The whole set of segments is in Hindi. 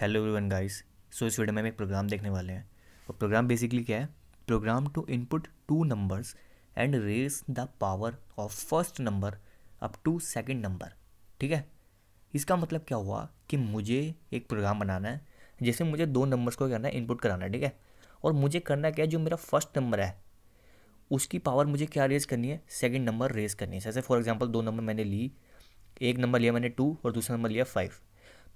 हेलो एवरीवन गाइस सो इस वीडियो में हम एक प्रोग्राम देखने वाले हैं और प्रोग्राम बेसिकली क्या है program to input two numbers and raise the power of first number up to second number ठीक है इसका मतलब क्या हुआ कि मुझे एक प्रोग्राम बनाना है जैसे मुझे दो नंबर्स को करना है इनपुट कराना है ठीक है और मुझे करना क्या है जो मेरा फर्स्ट नंबर है उसकी पावर मुझे क्या रेज करनी है सेकेंड नंबर रेज करनी है जैसे फॉर एग्जाम्पल दो नंबर मैंने ली एक नंबर लिया मैंने टू और दूसरा नंबर लिया फाइव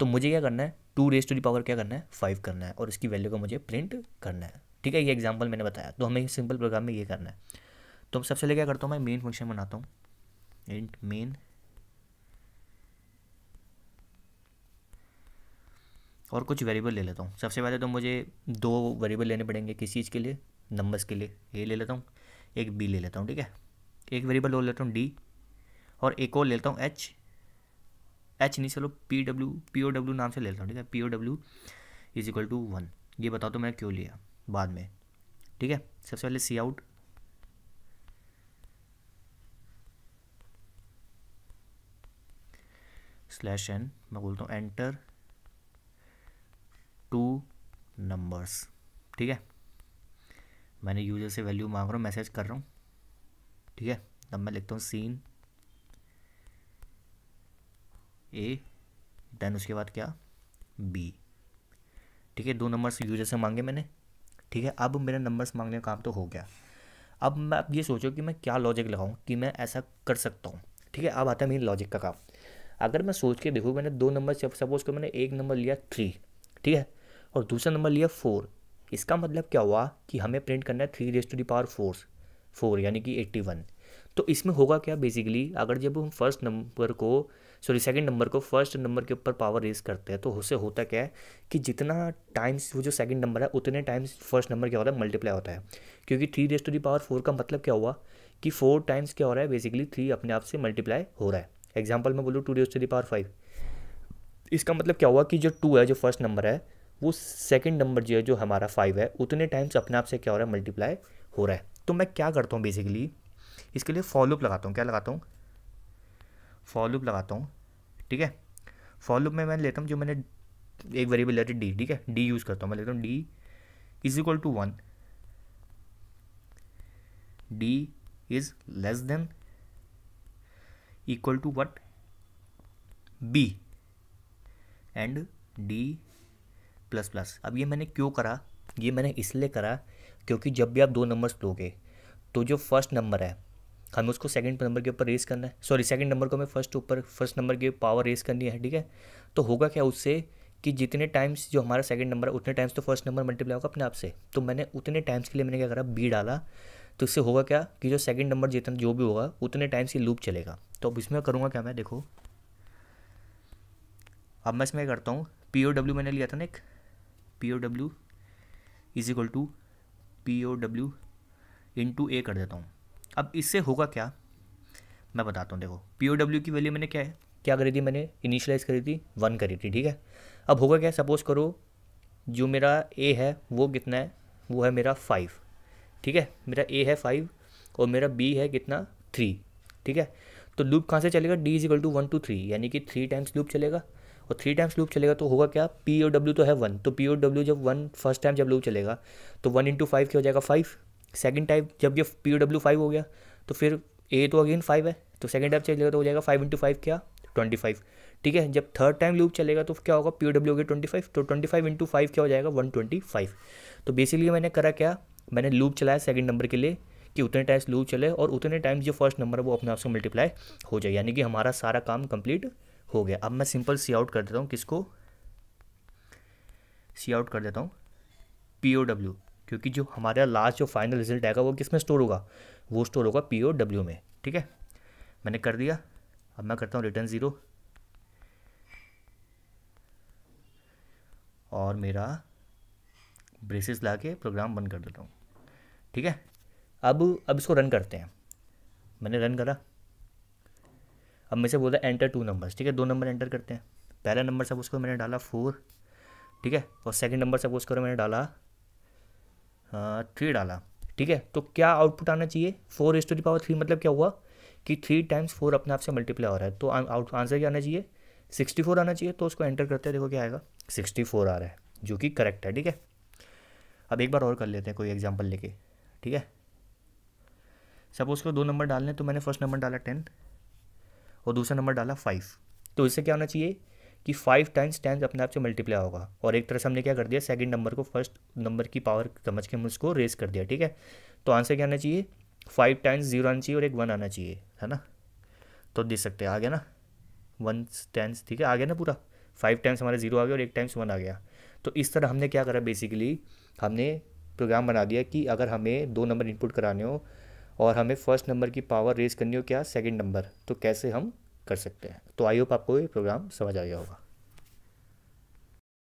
तो मुझे क्या करना है to raise to the power क्या करना है फाइव करना है और इसकी वैल्यू को मुझे प्रिंट करना है ठीक है ये एग्जाम्पल मैंने बताया तो हमें सिंपल प्रोग्राम में ये करना है तो सबसे पहले क्या करता हूँ मैं मेन फंक्शन बनाता हूँ इंट मेन और कुछ वेरिएबल ले लेता हूँ सबसे पहले तो मुझे दो वेरिएबल लेने पड़ेंगे किस चीज़ के लिए नंबर्स के लिए ए ले लेता हूँ एक बी ले लेता हूँ ठीक है एक वेरिएबल और लेता हूँ डी और एक और लेता हूँ एच एच नहीं चलो P W P O W नाम से ले लेता हूँ ठीक है P O W is equal to one ये बताओ तो मैंने क्यों लिया बाद में ठीक है सबसे पहले सी आउट स्लैश एन मैं बोलता हूँ एंटर टू नंबर्स ठीक है मैंने यूजर से वैल्यू मांग रहा हूँ मैसेज कर रहा हूँ ठीक है तब मैं लिखता हूँ सीन ए देन उसके बाद क्या बी ठीक है दो नंबर्स यूजर से मांगे मैंने ठीक है अब मेरा नंबर्स मांगने का काम तो हो गया अब मैं अब ये सोचो कि मैं क्या लॉजिक लगाऊँ कि मैं ऐसा कर सकता हूँ ठीक है अब आता है मेरी लॉजिक का काम अगर मैं सोच के देखूँ मैंने दो नंबर सपोज कर मैंने एक नंबर लिया थ्री ठीक है और दूसरा नंबर लिया फोर इसका मतलब क्या हुआ कि हमें प्रिंट करना है three raise to the power four four यानी कि एट्टी वन तो इसमें होगा क्या बेसिकली अगर जब हम फर्स्ट नंबर को सॉरी सेकंड नंबर को फर्स्ट नंबर के ऊपर पावर रेज करते हैं तो उससे होता क्या है कि जितना टाइम्स वो जो सेकंड नंबर है उतने टाइम्स फर्स्ट नंबर क्या होता है मल्टीप्लाई होता है क्योंकि three raise to the power four का मतलब क्या हुआ कि फोर टाइम्स क्या हो रहा है बेसिकली थ्री अपने आप से मल्टीप्लाई हो रहा है एग्जाम्पल मैं बोलूँ two raise to the power five इसका मतलब क्या हुआ कि जो टू है जो फर्स्ट नंबर है वो सेकेंड नंबर जो है जो हमारा फाइव है उतने टाइम्स अपने आप से क्या हो रहा है मल्टीप्लाई हो रहा है तो मैं क्या करता हूँ बेसिकली इसके लिए फॉलोप लगाता हूँ क्या लगाता हूँ फॉलोप लगाता हूँ ठीक है फॉलोप में मैं लेता हूँ जो मैंने एक वेरिएबल लेते डी ठीक है डी यूज़ करता हूँ मैं लेता हूँ D is equal to one D is less than equal to what B and D plus plus अब ये मैंने क्यों करा ये मैंने इसलिए करा क्योंकि जब भी आप दो नंबर्स लोगे तो जो फर्स्ट नंबर है हमें उसको सेकंड नंबर के ऊपर रेस करना है सॉरी सेकंड नंबर को हमें फर्स्ट ऊपर फर्स्ट नंबर की पावर रेस करनी है ठीक है तो होगा क्या उससे कि जितने टाइम्स जो हमारा सेकंड नंबर है उतने टाइम्स तो फर्स्ट नंबर मल्टीप्लाई होगा अपने आप से तो मैंने उतने टाइम्स के लिए मैंने क्या करा बी डाला तो इससे होगा क्या कि जो सेकंड नंबर जितना जो भी होगा उतने टाइम्स ही लूप चलेगा तो अब इसमें करूँगा क्या मैं देखो अब मैं इसमें करता हूँ पी ओ डब्ल्यू मैंने लिया था ना एक P O W is equal to P O W into A कर देता हूँ अब इससे होगा क्या मैं बताता हूँ देखो पी ओ डब्ल्यू की वैल्यू मैंने क्या है क्या करी थी मैंने इनिशलाइज करी थी वन करी थी ठीक है अब होगा क्या सपोज करो जो मेरा ए है वो कितना है वो है मेरा फाइव ठीक है मेरा ए है फाइव और मेरा बी है कितना थ्री ठीक है तो लूप कहाँ से चलेगा D is equal to one two three यानी कि थ्री टाइम्स लूप चलेगा और थ्री टाइम्स लूप चलेगा तो होगा क्या पी ओ डब्ल्यू तो है वन तो पी ओ डब्ल्यू जब वन फर्स्ट टाइम जब लूप चलेगा तो वन इंटू फाइव क्या हो जाएगा फाइव सेकेंड टाइप जब ये पी डब्ल्यू फाइव हो गया तो फिर ए तो अगेन फाइव है तो सेकेंड टाइप चलेगा तो हो जाएगा फाइव इंटू फाइव क्या ट्वेंटी फाइव ठीक है जब थर्ड टाइम लूप चलेगा तो क्या होगा पी डब्ल्यू हो गया ट्वेंटी फाइव तो ट्वेंटी फाइव इंटू फाइव क्या हो जाएगा वन ट्वेंटी फाइव तो बेसिकली मैंने करा क्या मैंने लूप चलाया सेकेंड नंबर के लिए कि उतने टाइम्स लूप चले और उतने टाइम्स जो फर्स्ट नंबर है वो अपने आप से मल्टीप्लाई हो जाए यानी कि हमारा सारा काम कंप्लीट हो गया अब मैं सिंपल सी आउट कर देता हूँ किसको सी आउट कर देता हूँ पी ओ डब्ल्यू क्योंकि जो हमारा लास्ट जो फाइनल रिजल्ट आएगा वो किस में स्टोर होगा वो स्टोर होगा पी ओ डब्ल्यू में ठीक है मैंने कर दिया अब मैं करता हूँ रिटर्न ज़ीरो और मेरा ब्रेसेस ला के प्रोग्राम बंद कर देता हूँ ठीक है अब अब इसको रन करते हैं मैंने रन करा अब मैं से बोला एंटर टू नंबर्स ठीक है दो नंबर एंटर करते हैं पहला नंबर सब उसको मैंने डाला फोर ठीक है और सेकंड नंबर सब उसको मैंने डाला थ्री हाँ, डाला ठीक है तो क्या आउटपुट आना चाहिए four is to the power three मतलब क्या हुआ कि थ्री टाइम्स फोर अपने आप से मल्टीप्लाई हो रहा है तो आउट आंसर क्या आना चाहिए सिक्सटी फोर आना चाहिए तो उसको एंटर करते हैं देखो क्या आएगा सिक्सटी फोर आ रहा है जो कि करेक्ट है ठीक है अब एक बार और कर लेते हैं कोई एग्जाम्पल लेके ठीक है सपोज को दो नंबर डालने तो मैंने फर्स्ट नंबर डाला टेन और दूसरा नंबर डाला फाइव तो इससे क्या होना चाहिए कि फाइव टाइम्स टेन अपने आप से मल्टीप्लाई होगा और एक तरह से हमने क्या कर दिया सेकेंड नंबर को फर्स्ट नंबर की पावर समझ के हम उसको रेस कर दिया ठीक है तो आंसर क्या आना चाहिए फाइव टाइम्स जीरो आना चाहिए और एक वन आना चाहिए है ना तो देख सकते हैं आ गया ना वन टेंस ठीक है आ गया ना पूरा फाइव टाइम्स हमारा जीरो आ गया और एक टाइम्स वन आ गया तो इस तरह हमने क्या करा बेसिकली हमने प्रोग्राम बना दिया कि अगर हमें दो नंबर इनपुट कराने हो और हमें फर्स्ट नंबर की पावर रेज करनी हो क्या सेकंड नंबर तो कैसे हम कर सकते हैं तो आई होप आपको ये प्रोग्राम समझ आ गया होगा